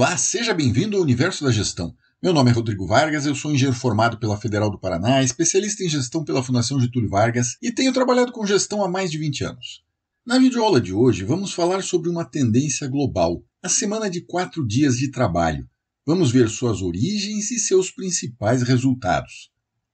Olá, seja bem-vindo ao Universo da Gestão. Meu nome é Rodrigo Vargas, eu sou engenheiro formado pela Federal do Paraná, especialista em gestão pela Fundação Getúlio Vargas e tenho trabalhado com gestão há mais de 20 anos. Na videoaula de hoje, vamos falar sobre uma tendência global, a semana de quatro dias de trabalho. Vamos ver suas origens e seus principais resultados.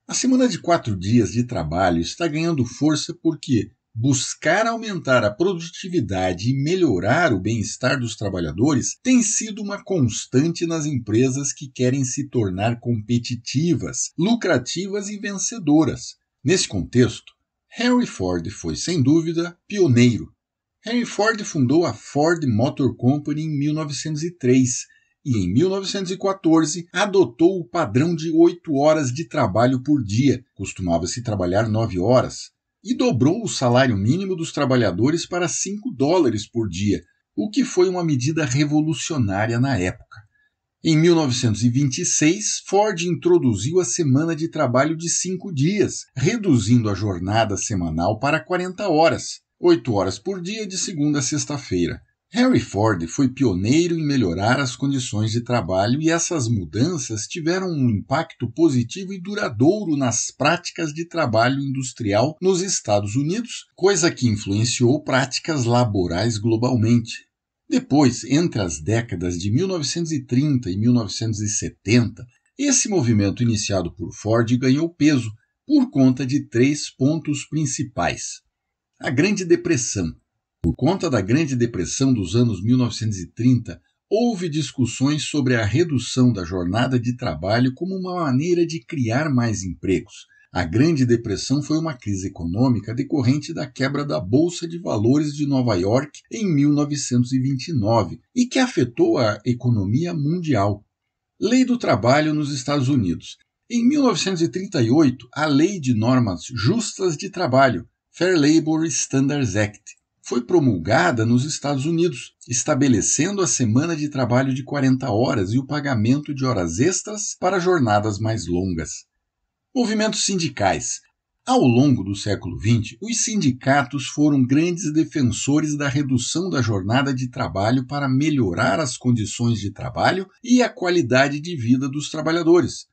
A semana de quatro dias de trabalho está ganhando força porque Buscar aumentar a produtividade e melhorar o bem-estar dos trabalhadores tem sido uma constante nas empresas que querem se tornar competitivas, lucrativas e vencedoras. Nesse contexto, Henry Ford foi, sem dúvida, pioneiro. Henry Ford fundou a Ford Motor Company em 1903 e, em 1914, adotou o padrão de oito horas de trabalho por dia. Costumava-se trabalhar nove horas e dobrou o salário mínimo dos trabalhadores para 5 dólares por dia, o que foi uma medida revolucionária na época. Em 1926, Ford introduziu a semana de trabalho de cinco dias, reduzindo a jornada semanal para 40 horas, 8 horas por dia de segunda a sexta-feira. Harry Ford foi pioneiro em melhorar as condições de trabalho e essas mudanças tiveram um impacto positivo e duradouro nas práticas de trabalho industrial nos Estados Unidos, coisa que influenciou práticas laborais globalmente. Depois, entre as décadas de 1930 e 1970, esse movimento iniciado por Ford ganhou peso por conta de três pontos principais: a Grande Depressão por conta da Grande Depressão dos anos 1930, houve discussões sobre a redução da jornada de trabalho como uma maneira de criar mais empregos. A Grande Depressão foi uma crise econômica decorrente da quebra da Bolsa de Valores de Nova York em 1929 e que afetou a economia mundial. Lei do Trabalho nos Estados Unidos. Em 1938, a Lei de Normas Justas de Trabalho, Fair Labor Standards Act, foi promulgada nos Estados Unidos, estabelecendo a semana de trabalho de 40 horas e o pagamento de horas extras para jornadas mais longas. Movimentos sindicais. Ao longo do século XX, os sindicatos foram grandes defensores da redução da jornada de trabalho para melhorar as condições de trabalho e a qualidade de vida dos trabalhadores.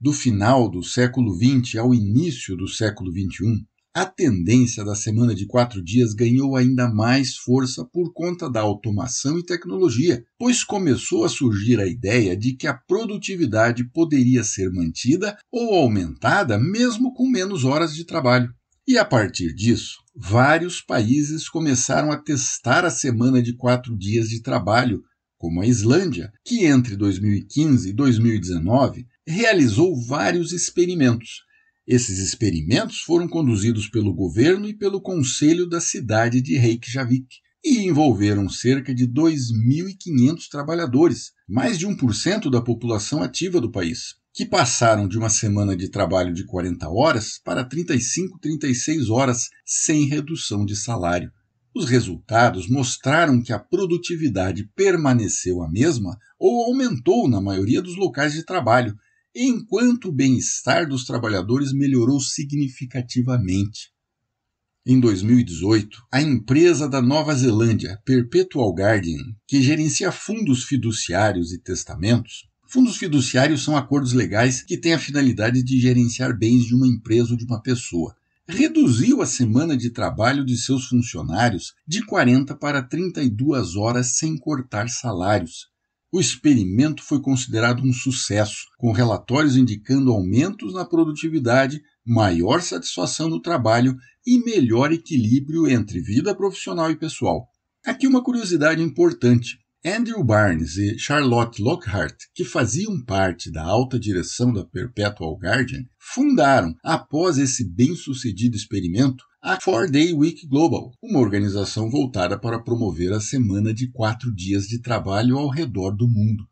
Do final do século XX ao início do século XXI, a tendência da semana de quatro dias ganhou ainda mais força por conta da automação e tecnologia, pois começou a surgir a ideia de que a produtividade poderia ser mantida ou aumentada mesmo com menos horas de trabalho. E a partir disso, vários países começaram a testar a semana de quatro dias de trabalho, como a Islândia, que entre 2015 e 2019 realizou vários experimentos esses experimentos foram conduzidos pelo governo e pelo conselho da cidade de Reykjavik e envolveram cerca de 2.500 trabalhadores, mais de 1% da população ativa do país, que passaram de uma semana de trabalho de 40 horas para 35, 36 horas sem redução de salário. Os resultados mostraram que a produtividade permaneceu a mesma ou aumentou na maioria dos locais de trabalho, enquanto o bem-estar dos trabalhadores melhorou significativamente. Em 2018, a empresa da Nova Zelândia, Perpetual Guardian, que gerencia fundos fiduciários e testamentos, fundos fiduciários são acordos legais que têm a finalidade de gerenciar bens de uma empresa ou de uma pessoa, reduziu a semana de trabalho de seus funcionários de 40 para 32 horas sem cortar salários o experimento foi considerado um sucesso, com relatórios indicando aumentos na produtividade, maior satisfação no trabalho e melhor equilíbrio entre vida profissional e pessoal. Aqui uma curiosidade importante. Andrew Barnes e Charlotte Lockhart, que faziam parte da alta direção da Perpetual Guardian, fundaram, após esse bem-sucedido experimento, a Four Day Week Global, uma organização voltada para promover a semana de quatro dias de trabalho ao redor do mundo.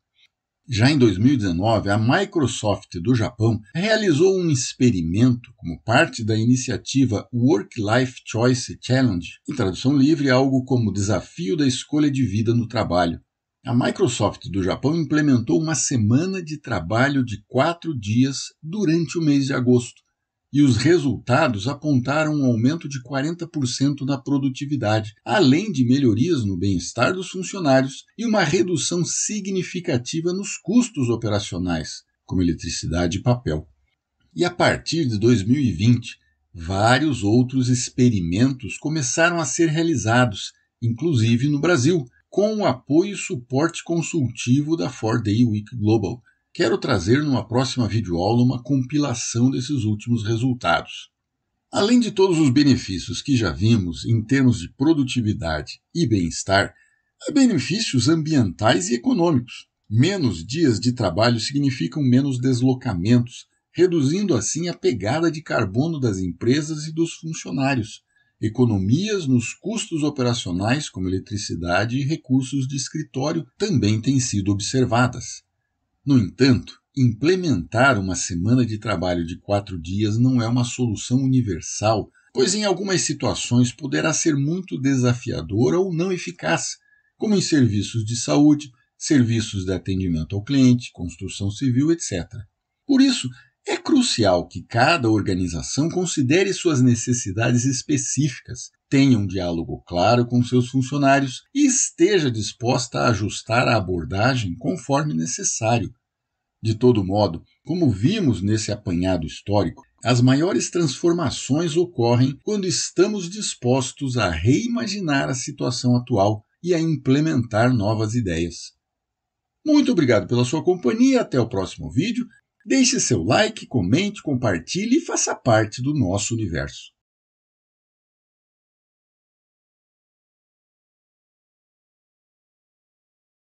Já em 2019, a Microsoft do Japão realizou um experimento como parte da iniciativa Work-Life Choice Challenge, em tradução livre, algo como Desafio da Escolha de Vida no Trabalho. A Microsoft do Japão implementou uma semana de trabalho de quatro dias durante o mês de agosto, e os resultados apontaram um aumento de 40% na produtividade, além de melhorias no bem-estar dos funcionários e uma redução significativa nos custos operacionais, como eletricidade e papel. E a partir de 2020, vários outros experimentos começaram a ser realizados, inclusive no Brasil, com o apoio e suporte consultivo da Ford Day Week Global, Quero trazer numa próxima videoaula uma compilação desses últimos resultados. Além de todos os benefícios que já vimos em termos de produtividade e bem-estar, há benefícios ambientais e econômicos. Menos dias de trabalho significam menos deslocamentos, reduzindo assim a pegada de carbono das empresas e dos funcionários. Economias nos custos operacionais, como eletricidade e recursos de escritório, também têm sido observadas. No entanto, implementar uma semana de trabalho de quatro dias não é uma solução universal, pois em algumas situações poderá ser muito desafiadora ou não eficaz, como em serviços de saúde, serviços de atendimento ao cliente, construção civil, etc. Por isso, é crucial que cada organização considere suas necessidades específicas, tenha um diálogo claro com seus funcionários e esteja disposta a ajustar a abordagem conforme necessário. De todo modo, como vimos nesse apanhado histórico, as maiores transformações ocorrem quando estamos dispostos a reimaginar a situação atual e a implementar novas ideias. Muito obrigado pela sua companhia, até o próximo vídeo Deixe seu like, comente, compartilhe e faça parte do nosso universo.